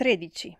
13.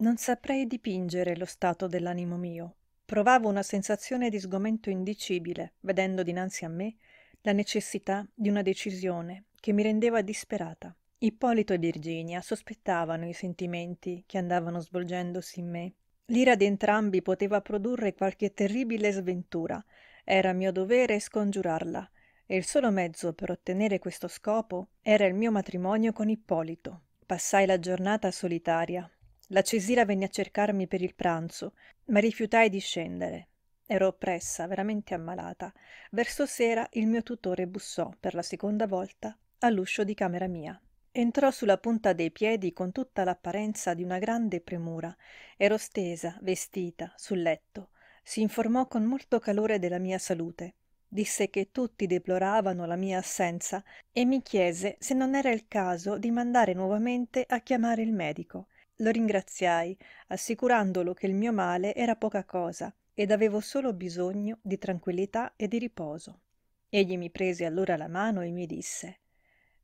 Non saprei dipingere lo stato dell'animo mio. Provavo una sensazione di sgomento indicibile, vedendo dinanzi a me la necessità di una decisione che mi rendeva disperata. Ippolito e Virginia sospettavano i sentimenti che andavano svolgendosi in me. L'ira di entrambi poteva produrre qualche terribile sventura. Era mio dovere scongiurarla, e il solo mezzo per ottenere questo scopo era il mio matrimonio con Ippolito. Passai la giornata solitaria. La Cesira venne a cercarmi per il pranzo, ma rifiutai di scendere. Ero oppressa, veramente ammalata. Verso sera il mio tutore bussò per la seconda volta all'uscio di camera mia. Entrò sulla punta dei piedi con tutta l'apparenza di una grande premura. Ero stesa, vestita, sul letto. Si informò con molto calore della mia salute disse che tutti deploravano la mia assenza e mi chiese se non era il caso di mandare nuovamente a chiamare il medico lo ringraziai assicurandolo che il mio male era poca cosa ed avevo solo bisogno di tranquillità e di riposo egli mi prese allora la mano e mi disse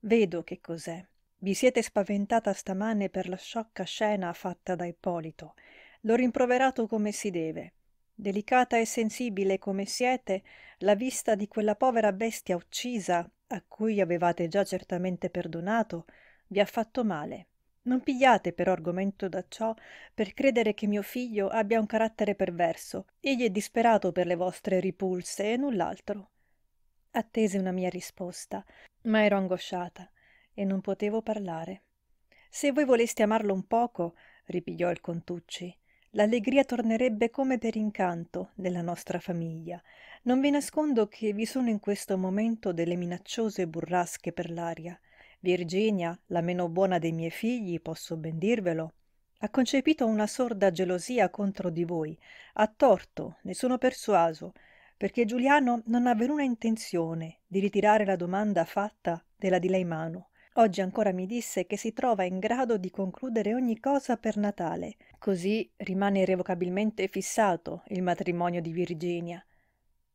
vedo che cos'è vi siete spaventata stamane per la sciocca scena fatta da ippolito l'ho rimproverato come si deve delicata e sensibile come siete, la vista di quella povera bestia uccisa, a cui avevate già certamente perdonato, vi ha fatto male. Non pigliate però argomento da ciò per credere che mio figlio abbia un carattere perverso. Egli è disperato per le vostre ripulse e null'altro. Attese una mia risposta, ma ero angosciata e non potevo parlare. Se voi voleste amarlo un poco, ripigliò il Contucci, l'allegria tornerebbe come per incanto nella nostra famiglia. Non vi nascondo che vi sono in questo momento delle minacciose burrasche per l'aria. Virginia, la meno buona dei miei figli, posso ben dirvelo, ha concepito una sorda gelosia contro di voi. A torto, ne sono persuaso, perché Giuliano non ha veruna intenzione di ritirare la domanda fatta della di lei mano. Oggi ancora mi disse che si trova in grado di concludere ogni cosa per Natale. Così rimane irrevocabilmente fissato il matrimonio di Virginia.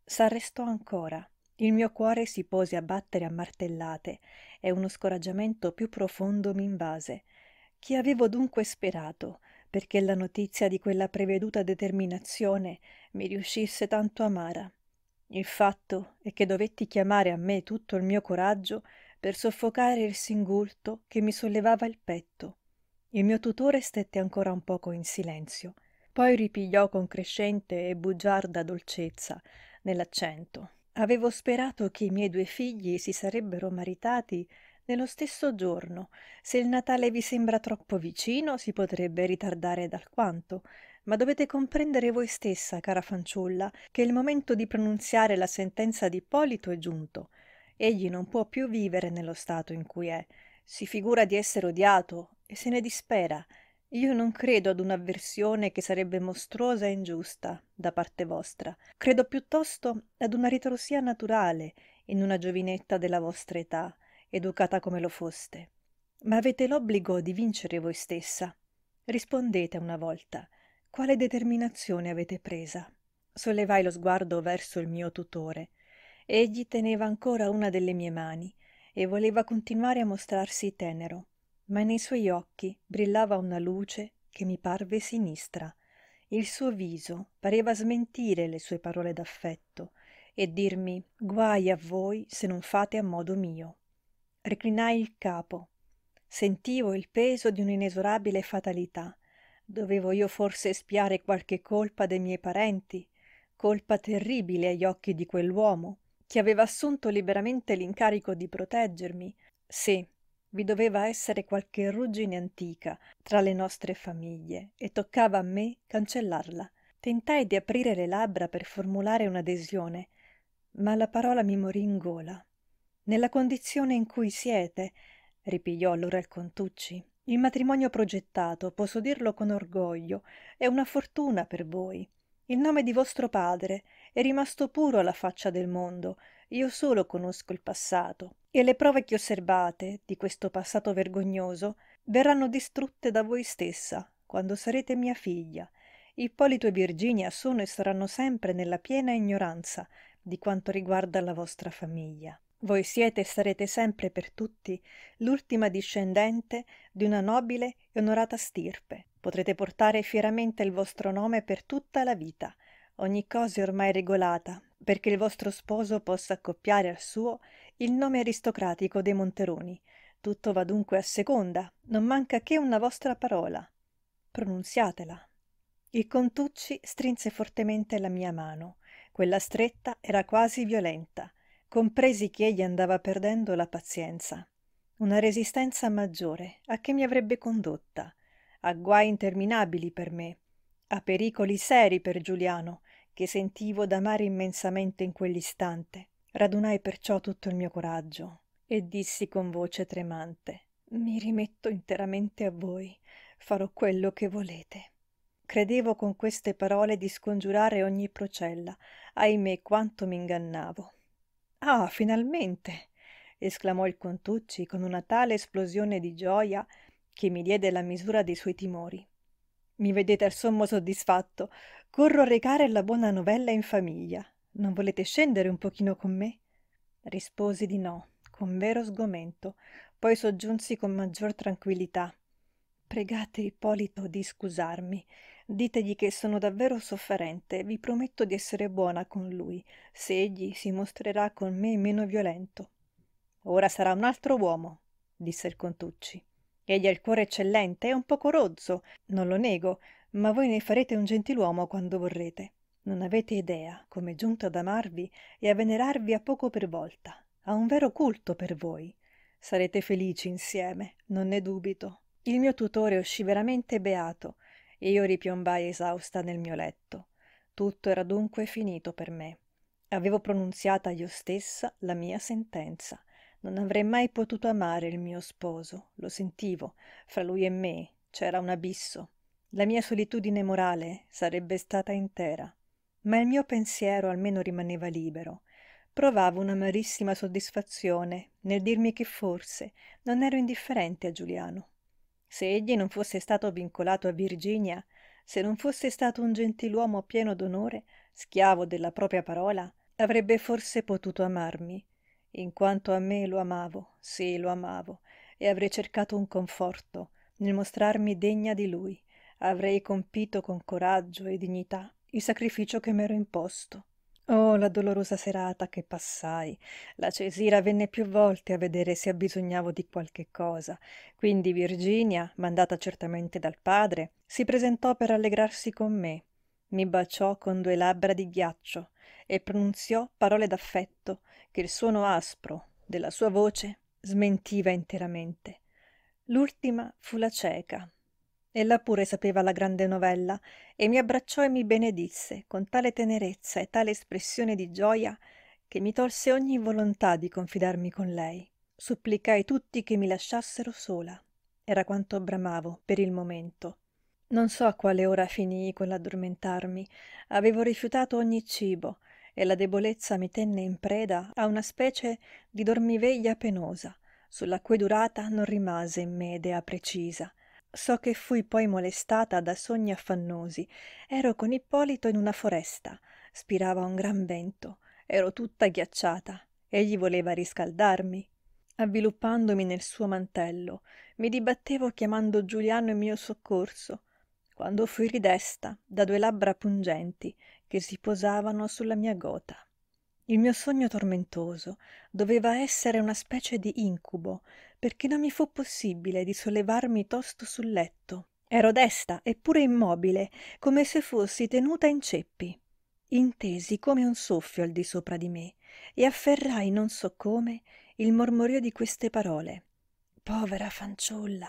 S'arrestò ancora. Il mio cuore si pose a battere a martellate e uno scoraggiamento più profondo mi invase. Chi avevo dunque sperato? perché la notizia di quella preveduta determinazione mi riuscisse tanto amara. Il fatto è che dovetti chiamare a me tutto il mio coraggio per soffocare il singulto che mi sollevava il petto. Il mio tutore stette ancora un poco in silenzio, poi ripigliò con crescente e bugiarda dolcezza nell'accento. Avevo sperato che i miei due figli si sarebbero maritati nello stesso giorno. Se il Natale vi sembra troppo vicino, si potrebbe ritardare d'alquanto. Ma dovete comprendere voi stessa, cara fanciulla, che il momento di pronunziare la sentenza di Ippolito è giunto. Egli non può più vivere nello stato in cui è. Si figura di essere odiato e se ne dispera. Io non credo ad un'avversione che sarebbe mostruosa e ingiusta da parte vostra. Credo piuttosto ad una ritrosia naturale in una giovinetta della vostra età, educata come lo foste. Ma avete l'obbligo di vincere voi stessa. Rispondete una volta. Quale determinazione avete presa? Sollevai lo sguardo verso il mio tutore egli teneva ancora una delle mie mani e voleva continuare a mostrarsi tenero ma nei suoi occhi brillava una luce che mi parve sinistra il suo viso pareva smentire le sue parole d'affetto e dirmi guai a voi se non fate a modo mio reclinai il capo sentivo il peso di un'inesorabile fatalità dovevo io forse espiare qualche colpa dei miei parenti colpa terribile agli occhi di quell'uomo che aveva assunto liberamente l'incarico di proteggermi, sì, vi doveva essere qualche ruggine antica tra le nostre famiglie e toccava a me cancellarla. Tentai di aprire le labbra per formulare un'adesione, ma la parola mi morì in gola. Nella condizione in cui siete, ripigliò allora il Contucci, il matrimonio progettato, posso dirlo con orgoglio, è una fortuna per voi. Il nome di vostro padre è rimasto puro alla faccia del mondo, io solo conosco il passato, e le prove che osservate di questo passato vergognoso verranno distrutte da voi stessa, quando sarete mia figlia. Ippolito e Virginia sono e saranno sempre nella piena ignoranza di quanto riguarda la vostra famiglia. Voi siete e sarete sempre per tutti l'ultima discendente di una nobile e onorata stirpe. Potrete portare fieramente il vostro nome per tutta la vita, ogni cosa è ormai regolata, perché il vostro sposo possa accoppiare al suo il nome aristocratico dei Monteroni. Tutto va dunque a seconda, non manca che una vostra parola. Pronunziatela. Il Contucci strinse fortemente la mia mano. Quella stretta era quasi violenta. Compresi che egli andava perdendo la pazienza. Una resistenza maggiore a che mi avrebbe condotta. A guai interminabili per me. A pericoli seri per Giuliano che sentivo d'amare immensamente in quell'istante radunai perciò tutto il mio coraggio e dissi con voce tremante mi rimetto interamente a voi farò quello che volete credevo con queste parole di scongiurare ogni procella ahimè quanto mi ingannavo. ah finalmente esclamò il contucci con una tale esplosione di gioia che mi diede la misura dei suoi timori mi vedete al sommo soddisfatto. Corro a recare la buona novella in famiglia. Non volete scendere un pochino con me? Risposi di no, con vero sgomento, poi soggiunsi con maggior tranquillità. Pregate Ippolito di scusarmi. Ditegli che sono davvero sofferente, vi prometto di essere buona con lui, se egli si mostrerà con me meno violento. Ora sarà un altro uomo, disse il Contucci egli ha il cuore eccellente è un poco rozzo non lo nego ma voi ne farete un gentiluomo quando vorrete non avete idea come è giunto ad amarvi e a venerarvi a poco per volta Ha un vero culto per voi sarete felici insieme non ne dubito il mio tutore uscì veramente beato e io ripiombai esausta nel mio letto tutto era dunque finito per me avevo pronunziata io stessa la mia sentenza non avrei mai potuto amare il mio sposo, lo sentivo, fra lui e me c'era un abisso. La mia solitudine morale sarebbe stata intera, ma il mio pensiero almeno rimaneva libero. Provavo un'amarissima soddisfazione nel dirmi che forse non ero indifferente a Giuliano. Se egli non fosse stato vincolato a Virginia, se non fosse stato un gentiluomo pieno d'onore, schiavo della propria parola, avrebbe forse potuto amarmi in quanto a me lo amavo, sì, lo amavo, e avrei cercato un conforto nel mostrarmi degna di lui, avrei compito con coraggio e dignità il sacrificio che m'ero imposto. Oh, la dolorosa serata che passai. La Cesira venne più volte a vedere se abbisognavo di qualche cosa. Quindi Virginia, mandata certamente dal padre, si presentò per allegrarsi con me. Mi baciò con due labbra di ghiaccio e pronunziò parole d'affetto che il suono aspro della sua voce smentiva interamente. L'ultima fu la cieca. Ella pure sapeva la grande novella e mi abbracciò e mi benedisse con tale tenerezza e tale espressione di gioia che mi tolse ogni volontà di confidarmi con lei. Supplicai tutti che mi lasciassero sola. Era quanto bramavo per il momento. Non so a quale ora finii quell'addormentarmi. Avevo rifiutato ogni cibo e la debolezza mi tenne in preda a una specie di dormiveglia penosa, sulla cui durata non rimase in me idea precisa. So che fui poi molestata da sogni affannosi. Ero con Ippolito in una foresta. Spirava un gran vento. Ero tutta ghiacciata. Egli voleva riscaldarmi, avviluppandomi nel suo mantello, mi dibattevo chiamando Giuliano in mio soccorso, quando fui ridesta da due labbra pungenti che si posavano sulla mia gota. Il mio sogno tormentoso doveva essere una specie di incubo, perché non mi fu possibile di sollevarmi tosto sul letto. Ero desta, eppure immobile, come se fossi tenuta in ceppi. Intesi come un soffio al di sopra di me, e afferrai non so come il mormorio di queste parole. Povera fanciulla,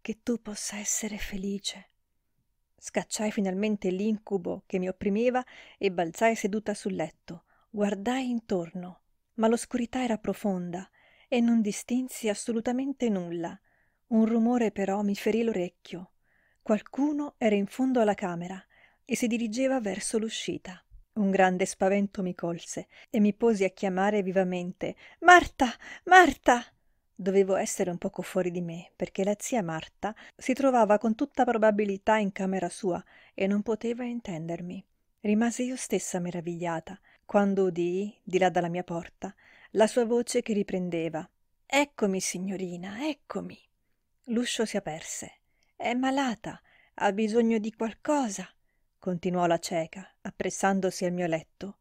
che tu possa essere felice. Scacciai finalmente l'incubo che mi opprimeva e balzai seduta sul letto. Guardai intorno, ma l'oscurità era profonda e non distinsi assolutamente nulla. Un rumore però mi ferì l'orecchio. Qualcuno era in fondo alla camera e si dirigeva verso l'uscita. Un grande spavento mi colse e mi posi a chiamare vivamente Marta. Marta. Dovevo essere un poco fuori di me, perché la zia Marta si trovava con tutta probabilità in camera sua e non poteva intendermi. Rimasi io stessa meravigliata, quando udii, di là dalla mia porta, la sua voce che riprendeva Eccomi, signorina, eccomi. L'uscio si aperse. È malata, ha bisogno di qualcosa, continuò la cieca, appressandosi al mio letto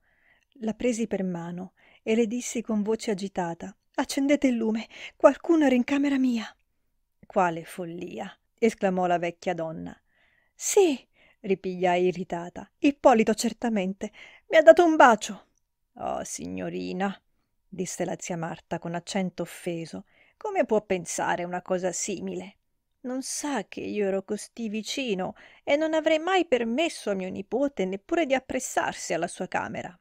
la presi per mano e le dissi con voce agitata accendete il lume qualcuno era in camera mia quale follia esclamò la vecchia donna sì ripigliai irritata ippolito certamente mi ha dato un bacio oh signorina disse la zia marta con accento offeso come può pensare una cosa simile non sa che io ero costì vicino e non avrei mai permesso a mio nipote neppure di appressarsi alla sua camera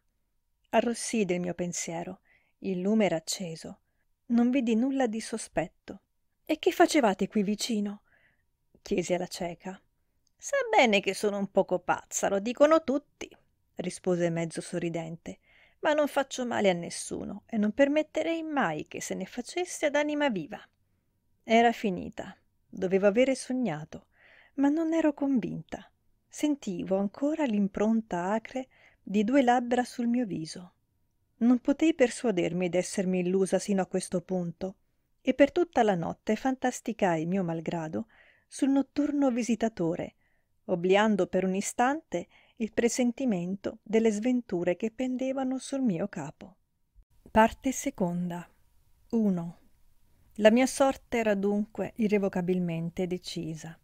arrossì del mio pensiero il lume era acceso non vidi nulla di sospetto e che facevate qui vicino chiesi alla cieca sa bene che sono un poco pazza lo dicono tutti rispose mezzo sorridente ma non faccio male a nessuno e non permetterei mai che se ne facesse ad anima viva era finita dovevo avere sognato ma non ero convinta sentivo ancora l'impronta acre di due labbra sul mio viso. Non potei persuadermi d'essermi illusa sino a questo punto, e per tutta la notte fantasticai, mio malgrado, sul notturno visitatore, obliando per un istante il presentimento delle sventure che pendevano sul mio capo. Parte seconda 1. La mia sorte era dunque irrevocabilmente decisa.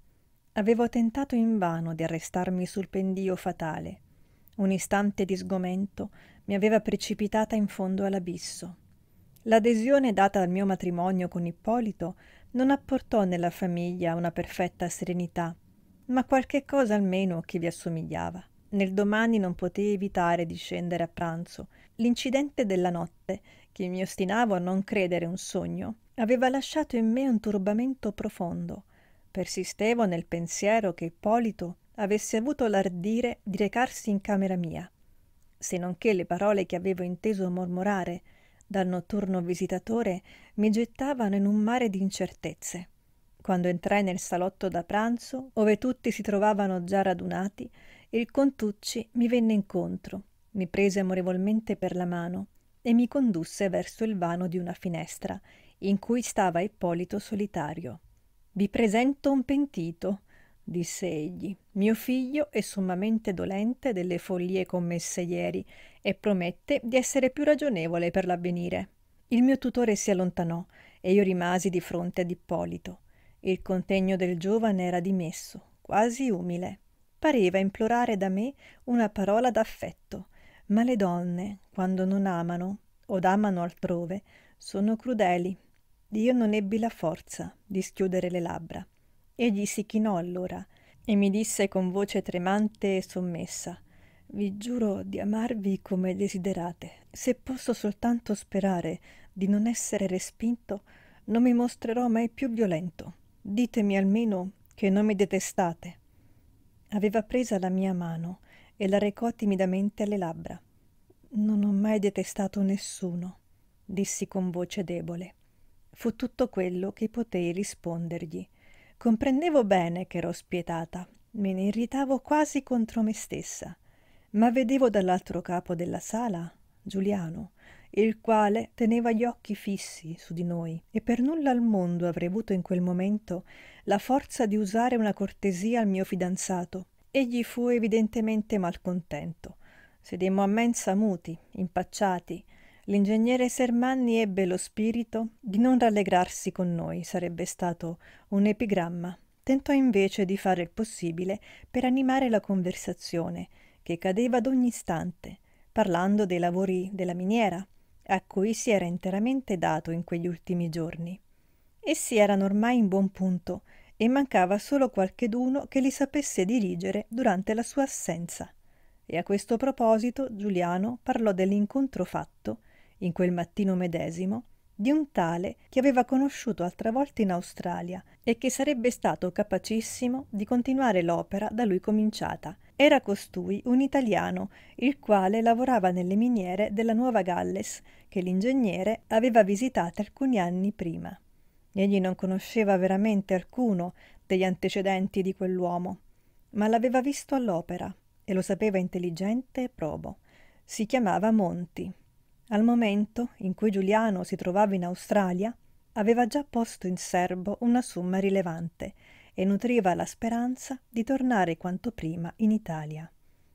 Avevo tentato invano di arrestarmi sul pendio fatale, un istante di sgomento mi aveva precipitata in fondo all'abisso. L'adesione data al mio matrimonio con Ippolito non apportò nella famiglia una perfetta serenità, ma qualche cosa almeno che vi assomigliava. Nel domani non potei evitare di scendere a pranzo. L'incidente della notte, che mi ostinavo a non credere un sogno, aveva lasciato in me un turbamento profondo. Persistevo nel pensiero che Ippolito avesse avuto l'ardire di recarsi in camera mia, se non che le parole che avevo inteso mormorare dal notturno visitatore mi gettavano in un mare di incertezze. Quando entrai nel salotto da pranzo, ove tutti si trovavano già radunati, il Contucci mi venne incontro, mi prese amorevolmente per la mano e mi condusse verso il vano di una finestra in cui stava Ippolito solitario. Vi presento un pentito, disse egli, mio figlio è sommamente dolente delle follie commesse ieri e promette di essere più ragionevole per l'avvenire. Il mio tutore si allontanò e io rimasi di fronte ad Ippolito. Il contegno del giovane era dimesso, quasi umile. Pareva implorare da me una parola d'affetto, ma le donne, quando non amano, od amano altrove, sono crudeli. Io non ebbi la forza di schiudere le labbra. Egli si chinò allora e mi disse con voce tremante e sommessa Vi giuro di amarvi come desiderate. Se posso soltanto sperare di non essere respinto, non mi mostrerò mai più violento. Ditemi almeno che non mi detestate. Aveva presa la mia mano e la recò timidamente alle labbra. Non ho mai detestato nessuno, dissi con voce debole. Fu tutto quello che potei rispondergli. Comprendevo bene che ero spietata, me ne irritavo quasi contro me stessa, ma vedevo dall'altro capo della sala Giuliano, il quale teneva gli occhi fissi su di noi, e per nulla al mondo avrei avuto in quel momento la forza di usare una cortesia al mio fidanzato. Egli fu evidentemente malcontento. Sedemmo a mensa muti, impacciati, L'ingegnere Sermanni ebbe lo spirito di non rallegrarsi con noi, sarebbe stato un epigramma. Tentò invece di fare il possibile per animare la conversazione, che cadeva ad ogni istante, parlando dei lavori della miniera, a cui si era interamente dato in quegli ultimi giorni. Essi erano ormai in buon punto e mancava solo qualcheduno che li sapesse dirigere durante la sua assenza. E a questo proposito Giuliano parlò dell'incontro fatto in quel mattino medesimo, di un tale che aveva conosciuto altra volta in Australia e che sarebbe stato capacissimo di continuare l'opera da lui cominciata. Era costui un italiano, il quale lavorava nelle miniere della Nuova Galles, che l'ingegnere aveva visitate alcuni anni prima. Egli non conosceva veramente alcuno degli antecedenti di quell'uomo, ma l'aveva visto all'opera e lo sapeva intelligente e probo. Si chiamava Monti. Al momento in cui Giuliano si trovava in Australia, aveva già posto in serbo una somma rilevante e nutriva la speranza di tornare quanto prima in Italia.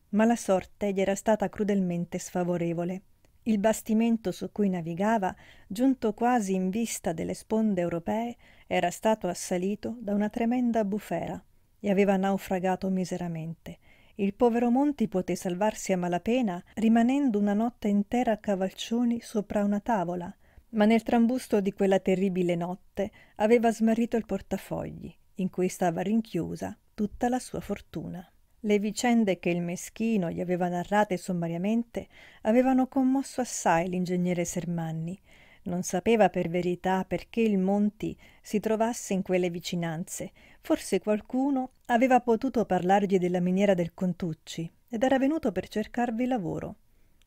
Ma la sorte gli era stata crudelmente sfavorevole. Il bastimento su cui navigava, giunto quasi in vista delle sponde europee, era stato assalito da una tremenda bufera e aveva naufragato miseramente, il povero Monti poté salvarsi a malapena rimanendo una notte intera a cavalcioni sopra una tavola, ma nel trambusto di quella terribile notte aveva smarrito il portafogli, in cui stava rinchiusa tutta la sua fortuna. Le vicende che il meschino gli aveva narrate sommariamente avevano commosso assai l'ingegnere Sermanni, non sapeva per verità perché il Monti si trovasse in quelle vicinanze. Forse qualcuno aveva potuto parlargli della miniera del Contucci ed era venuto per cercarvi lavoro.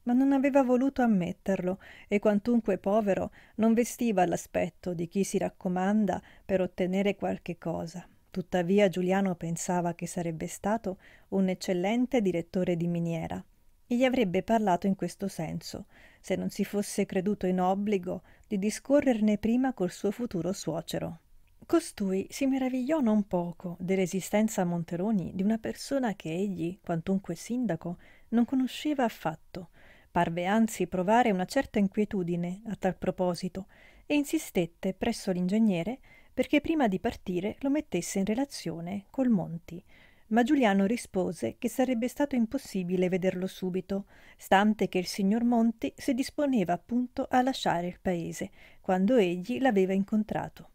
Ma non aveva voluto ammetterlo e quantunque povero non vestiva l'aspetto di chi si raccomanda per ottenere qualche cosa. Tuttavia Giuliano pensava che sarebbe stato un eccellente direttore di miniera e gli avrebbe parlato in questo senso se non si fosse creduto in obbligo di discorrerne prima col suo futuro suocero. Costui si meravigliò non poco dell'esistenza a Monteroni di una persona che egli, quantunque sindaco, non conosceva affatto. Parve anzi provare una certa inquietudine a tal proposito e insistette presso l'ingegnere perché prima di partire lo mettesse in relazione col Monti, ma Giuliano rispose che sarebbe stato impossibile vederlo subito, stante che il signor Monti si disponeva appunto a lasciare il paese, quando egli l'aveva incontrato.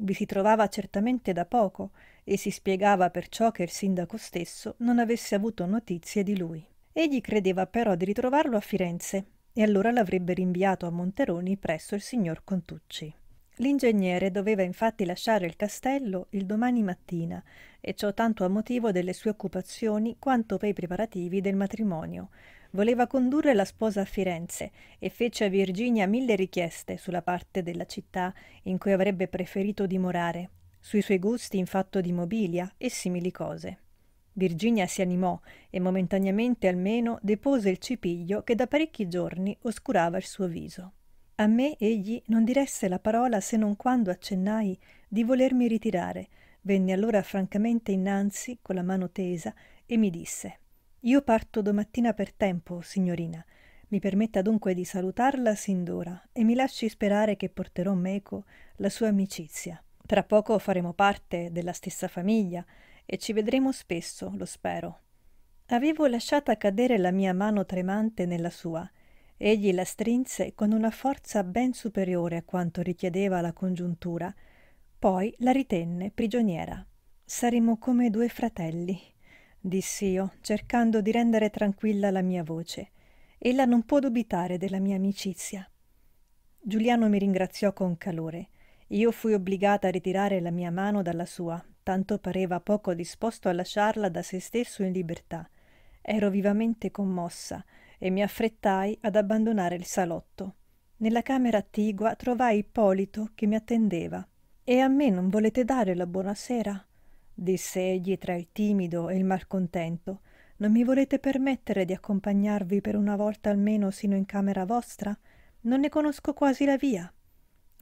Vi si trovava certamente da poco e si spiegava perciò che il sindaco stesso non avesse avuto notizie di lui. Egli credeva però di ritrovarlo a Firenze e allora l'avrebbe rinviato a Monteroni presso il signor Contucci. L'ingegnere doveva infatti lasciare il castello il domani mattina, e ciò tanto a motivo delle sue occupazioni quanto per i preparativi del matrimonio. Voleva condurre la sposa a Firenze e fece a Virginia mille richieste sulla parte della città in cui avrebbe preferito dimorare, sui suoi gusti in fatto di mobilia e simili cose. Virginia si animò e momentaneamente almeno depose il cipiglio che da parecchi giorni oscurava il suo viso. A me egli non diresse la parola se non quando accennai di volermi ritirare. Venne allora francamente innanzi, con la mano tesa, e mi disse Io parto domattina per tempo, signorina. Mi permetta dunque di salutarla sin d'ora e mi lasci sperare che porterò meco la sua amicizia. Tra poco faremo parte della stessa famiglia e ci vedremo spesso, lo spero. Avevo lasciata cadere la mia mano tremante nella sua Egli la strinse con una forza ben superiore a quanto richiedeva la congiuntura, poi la ritenne prigioniera. Saremo come due fratelli, dissi io, cercando di rendere tranquilla la mia voce. Ella non può dubitare della mia amicizia. Giuliano mi ringraziò con calore. Io fui obbligata a ritirare la mia mano dalla sua, tanto pareva poco disposto a lasciarla da se stesso in libertà. Ero vivamente commossa e mi affrettai ad abbandonare il salotto. Nella camera attigua trovai Ippolito che mi attendeva. E a me non volete dare la buonasera? disse egli tra il timido e il malcontento. Non mi volete permettere di accompagnarvi per una volta almeno sino in camera vostra? Non ne conosco quasi la via.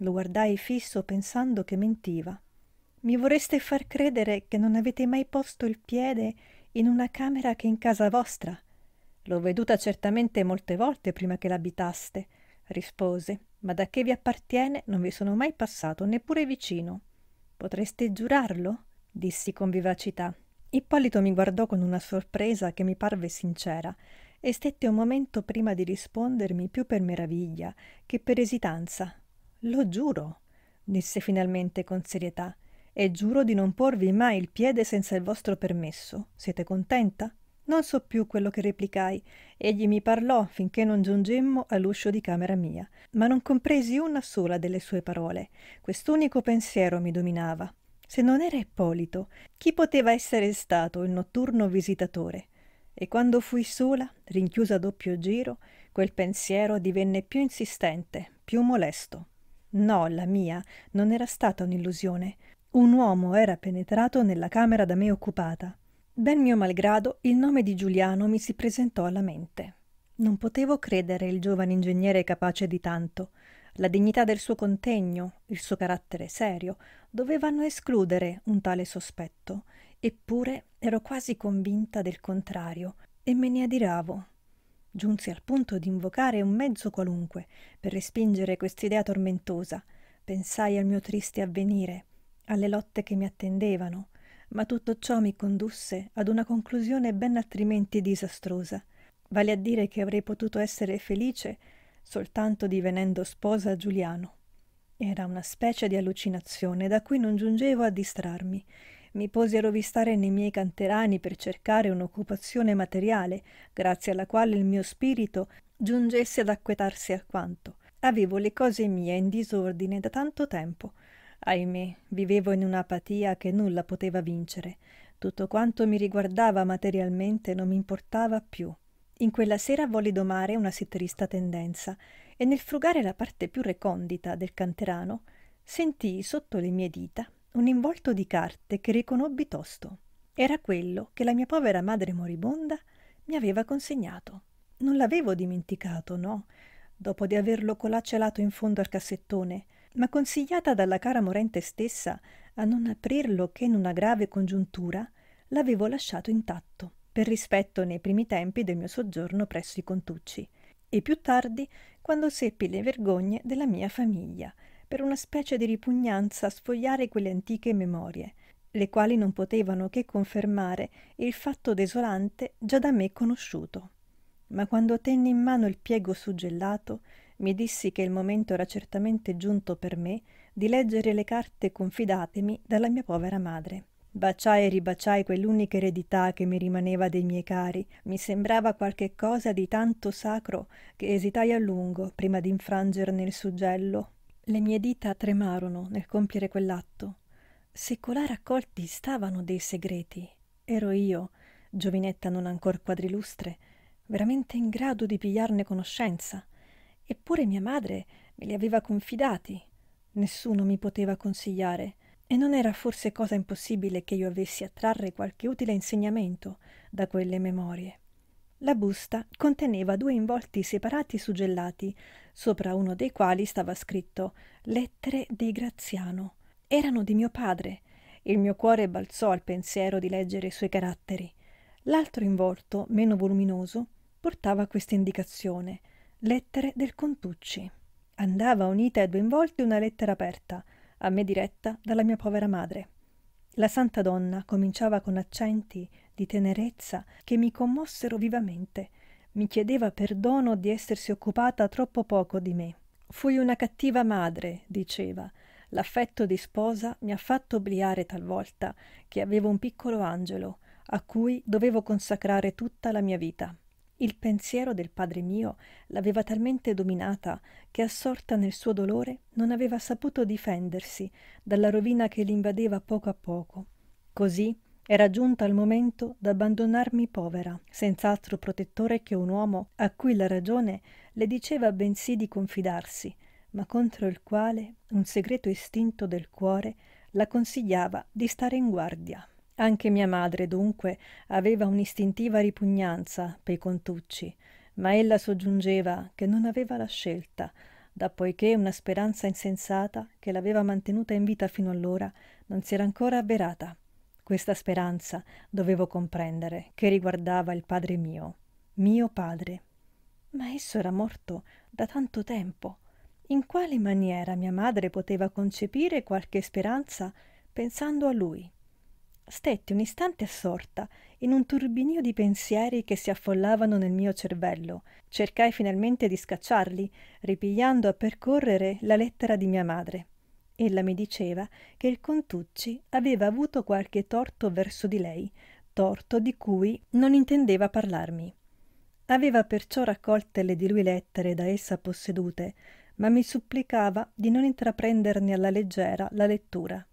Lo guardai fisso pensando che mentiva. Mi vorreste far credere che non avete mai posto il piede in una camera che in casa vostra? L'ho veduta certamente molte volte prima che l'abitaste, rispose, ma da che vi appartiene non vi sono mai passato neppure vicino. Potreste giurarlo? dissi con vivacità. Ippolito mi guardò con una sorpresa che mi parve sincera e stette un momento prima di rispondermi più per meraviglia che per esitanza. Lo giuro, disse finalmente con serietà, e giuro di non porvi mai il piede senza il vostro permesso. Siete contenta? Non so più quello che replicai. Egli mi parlò finché non giungemmo all'uscio di camera mia, ma non compresi una sola delle sue parole. Quest'unico pensiero mi dominava. Se non era Ippolito, chi poteva essere stato il notturno visitatore? E quando fui sola, rinchiusa a doppio giro, quel pensiero divenne più insistente, più molesto. No, la mia non era stata un'illusione. Un uomo era penetrato nella camera da me occupata. Ben mio malgrado, il nome di Giuliano mi si presentò alla mente. Non potevo credere il giovane ingegnere capace di tanto. La dignità del suo contegno, il suo carattere serio, dovevano escludere un tale sospetto. Eppure ero quasi convinta del contrario e me ne adiravo. Giunsi al punto di invocare un mezzo qualunque per respingere quest'idea tormentosa. Pensai al mio triste avvenire, alle lotte che mi attendevano, ma tutto ciò mi condusse ad una conclusione ben altrimenti disastrosa, vale a dire che avrei potuto essere felice soltanto divenendo sposa a Giuliano. Era una specie di allucinazione da cui non giungevo a distrarmi. Mi posi a rovistare nei miei canterani per cercare un'occupazione materiale, grazie alla quale il mio spirito giungesse ad acquetarsi alquanto. Avevo le cose mie in disordine da tanto tempo Ahimè, vivevo in un'apatia che nulla poteva vincere. Tutto quanto mi riguardava materialmente non mi importava più. In quella sera volli domare una sitterista tendenza e nel frugare la parte più recondita del canterano sentii sotto le mie dita un involto di carte che riconobbi tosto. Era quello che la mia povera madre moribonda mi aveva consegnato. Non l'avevo dimenticato, no, dopo di averlo colacelato in fondo al cassettone, ma consigliata dalla cara morente stessa a non aprirlo che in una grave congiuntura, l'avevo lasciato intatto, per rispetto nei primi tempi del mio soggiorno presso i Contucci, e più tardi quando seppi le vergogne della mia famiglia, per una specie di ripugnanza a sfogliare quelle antiche memorie, le quali non potevano che confermare il fatto desolante già da me conosciuto. Ma quando tenni in mano il piego suggellato, mi dissi che il momento era certamente giunto per me di leggere le carte confidatemi dalla mia povera madre. Baciai e ribaciai quell'unica eredità che mi rimaneva dei miei cari. Mi sembrava qualche cosa di tanto sacro che esitai a lungo prima di infrangerne il suggello. Le mie dita tremarono nel compiere quell'atto. Se colà raccolti stavano dei segreti, ero io, giovinetta non ancor quadrilustre, veramente in grado di pigliarne conoscenza. Eppure mia madre me li aveva confidati. Nessuno mi poteva consigliare. E non era forse cosa impossibile che io avessi a trarre qualche utile insegnamento da quelle memorie. La busta conteneva due involti separati e suggellati, sopra uno dei quali stava scritto Lettere di Graziano. Erano di mio padre. Il mio cuore balzò al pensiero di leggere i suoi caratteri. L'altro involto, meno voluminoso, portava questa indicazione Lettere del Contucci. Andava unita e due involti una lettera aperta, a me diretta dalla mia povera madre. La santa donna cominciava con accenti di tenerezza che mi commossero vivamente. Mi chiedeva perdono di essersi occupata troppo poco di me. Fui una cattiva madre, diceva. L'affetto di sposa mi ha fatto obliare talvolta che avevo un piccolo angelo a cui dovevo consacrare tutta la mia vita. Il pensiero del padre mio l'aveva talmente dominata che, assorta nel suo dolore, non aveva saputo difendersi dalla rovina che l'invadeva poco a poco. Così era giunta al momento d'abbandonarmi povera, senz'altro protettore che un uomo a cui la ragione le diceva bensì di confidarsi, ma contro il quale un segreto istinto del cuore la consigliava di stare in guardia. Anche mia madre, dunque, aveva un'istintiva ripugnanza pei contucci, ma ella soggiungeva che non aveva la scelta, da poiché una speranza insensata che l'aveva mantenuta in vita fino allora non si era ancora avverata. Questa speranza dovevo comprendere che riguardava il padre mio, mio padre. Ma esso era morto da tanto tempo. In quale maniera mia madre poteva concepire qualche speranza pensando a lui? stetti un istante assorta in un turbinio di pensieri che si affollavano nel mio cervello. Cercai finalmente di scacciarli, ripigliando a percorrere la lettera di mia madre. Ella mi diceva che il Contucci aveva avuto qualche torto verso di lei, torto di cui non intendeva parlarmi. Aveva perciò raccolte le di lui lettere da essa possedute, ma mi supplicava di non intraprenderne alla leggera la lettura.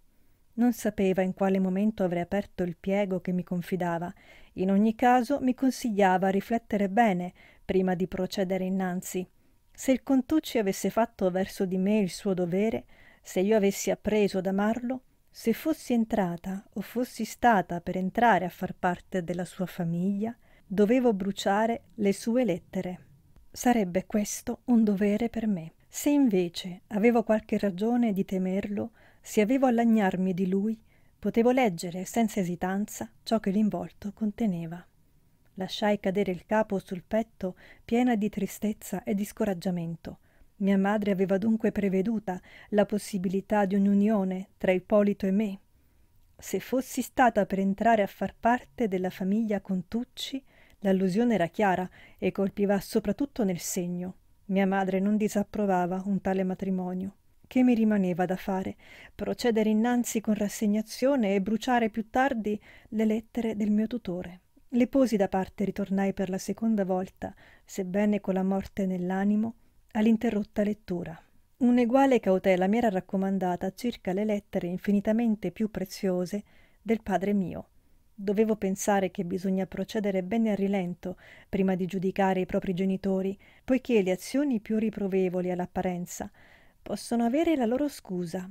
Non sapeva in quale momento avrei aperto il piego che mi confidava. In ogni caso mi consigliava a riflettere bene prima di procedere innanzi. Se il Contucci avesse fatto verso di me il suo dovere, se io avessi appreso ad amarlo, se fossi entrata o fossi stata per entrare a far parte della sua famiglia, dovevo bruciare le sue lettere. Sarebbe questo un dovere per me. Se invece avevo qualche ragione di temerlo, se avevo a lagnarmi di lui, potevo leggere senza esitanza ciò che l'involto conteneva. Lasciai cadere il capo sul petto piena di tristezza e di scoraggiamento. Mia madre aveva dunque preveduta la possibilità di un'unione tra Ippolito e me. Se fossi stata per entrare a far parte della famiglia Contucci, l'allusione era chiara e colpiva soprattutto nel segno. Mia madre non disapprovava un tale matrimonio che mi rimaneva da fare procedere innanzi con rassegnazione e bruciare più tardi le lettere del mio tutore le posi da parte e ritornai per la seconda volta sebbene con la morte nell'animo all'interrotta lettura un'eguale cautela mi era raccomandata circa le lettere infinitamente più preziose del padre mio Dovevo pensare che bisogna procedere bene a rilento prima di giudicare i propri genitori, poiché le azioni più riprovevoli all'apparenza possono avere la loro scusa.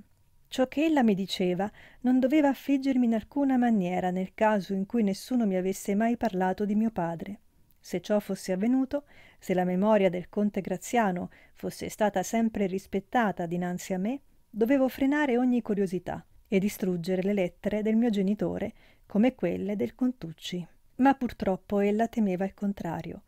Ciò che ella mi diceva non doveva affliggermi in alcuna maniera nel caso in cui nessuno mi avesse mai parlato di mio padre. Se ciò fosse avvenuto, se la memoria del conte Graziano fosse stata sempre rispettata dinanzi a me, dovevo frenare ogni curiosità e distruggere le lettere del mio genitore come quelle del Contucci. Ma purtroppo ella temeva il contrario.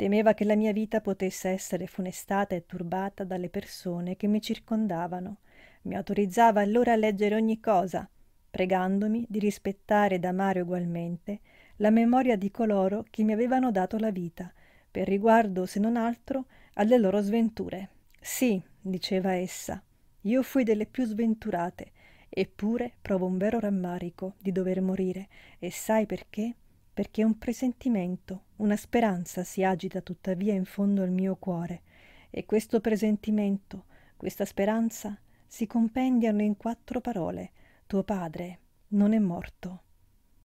Temeva che la mia vita potesse essere funestata e turbata dalle persone che mi circondavano. Mi autorizzava allora a leggere ogni cosa, pregandomi di rispettare ed amare ugualmente la memoria di coloro che mi avevano dato la vita, per riguardo, se non altro, alle loro sventure. Sì, diceva essa, io fui delle più sventurate, eppure provo un vero rammarico di dover morire, e sai perché? perché un presentimento, una speranza si agita tuttavia in fondo al mio cuore, e questo presentimento, questa speranza, si compendiano in quattro parole. Tuo padre non è morto.